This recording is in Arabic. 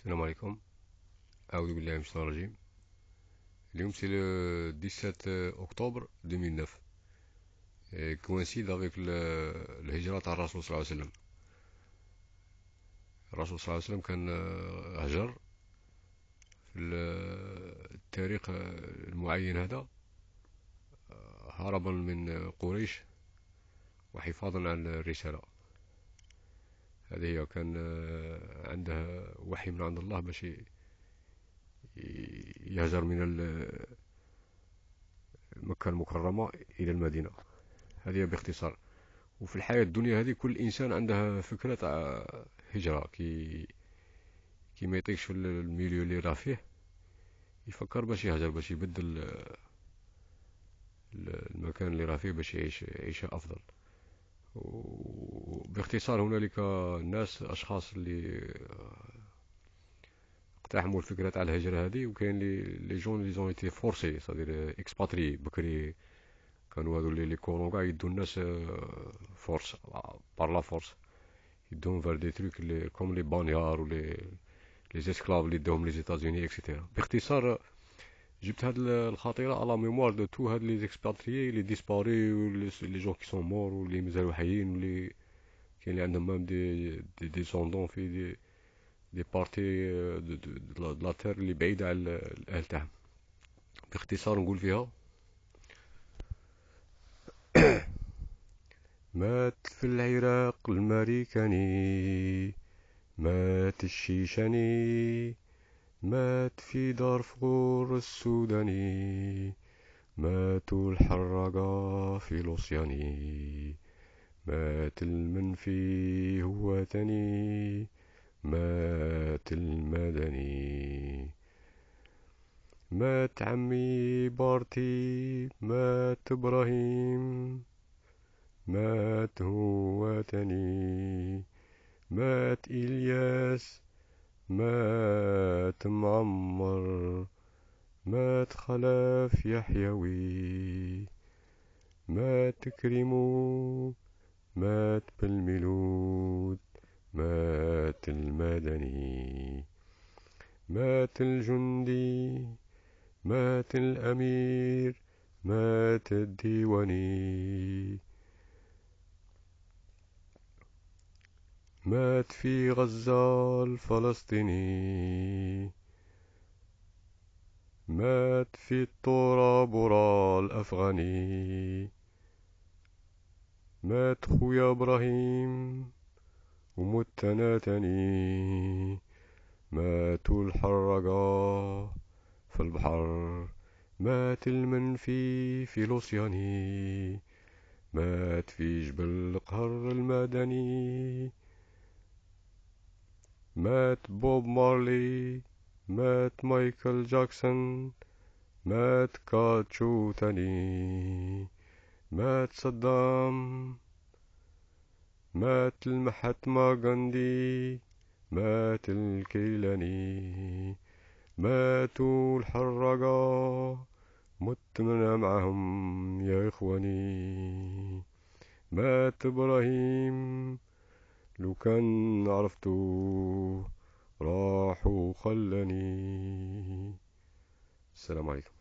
السلام عليكم أعوذ بالله من الشيطان الرجيم اليوم سي لو 17 أكتوبر 2009 كوانسيد افيك الهجرة تاع الرسول صلى الله عليه وسلم الرسول صلى الله عليه وسلم كان هجر في التاريخ المعين هذا هربا من قريش وحفاظا على الرسالة هذه هي كان آه، عندها وحي من عند الله باش يهجر من مكة المكرمة إلى المدينة هذه باختصار وفي الحياة الدنيا هذه كل إنسان عندها فكرة تاع آه، هجرة كي كي ما يطيقش في الميليو اللي راه فيه يفكر باش يهجر باش يبدل آه، المكان اللي راه فيه باش يعيش عيشة أفضل باختصار هنالك ناس اشخاص اللي اقتحموا آه، الفكره تاع الهجره هذه وكاين لي لي جون لي زون ايتي فورسي سادير اكسباتري بكري كانوا هذو لي كورون كاع يدو الناس فورس بار لا فورس يدوهم فار دي تروك لي كوم لي بانيار ولي لي زيسكلاف اسكلاف لي داهم لي زيتازوني اكسيتيرا باختصار جبت هاد الخطيره على ميموار دو تو هاد لي زيكسباتريي لي ديسباري لي جون كي سون مور ولي مازالو حيين ولي كاين اللي عندهم مام دي دي ديسوندون في دي دي بارتي آه، دو لا تير اللي بعيده على الاهل تاعهم باختصار نقول فيها مات في العراق الماريكاني مات الشيشاني مات في دارفور السوداني ماتوا الحرقة في لوسياني مات المنفي هو تاني مات المدني مات عمي بارتي مات إبراهيم مات هو تاني مات إلياس مات معمر مات خلاف يحيوي مات كريمو مات بالميلود مات المدني مات الجندي مات الأمير مات الديواني مات في غزة الفلسطيني مات في التراب ورا الأفغاني مات خويا إبراهيم ومتنا تاني ماتوا الحرقة في البحر مات المنفي في لوسياني مات في جبل القهر المدني مات بوب مارلي مات مايكل جاكسون مات كاتشو تاني مات صدام مات المحتما غاندي مات الكيلاني ماتوا الحرقة مت من معهم يا إخواني مات إبراهيم لو كان عرفته راح وخلاني السلام عليكم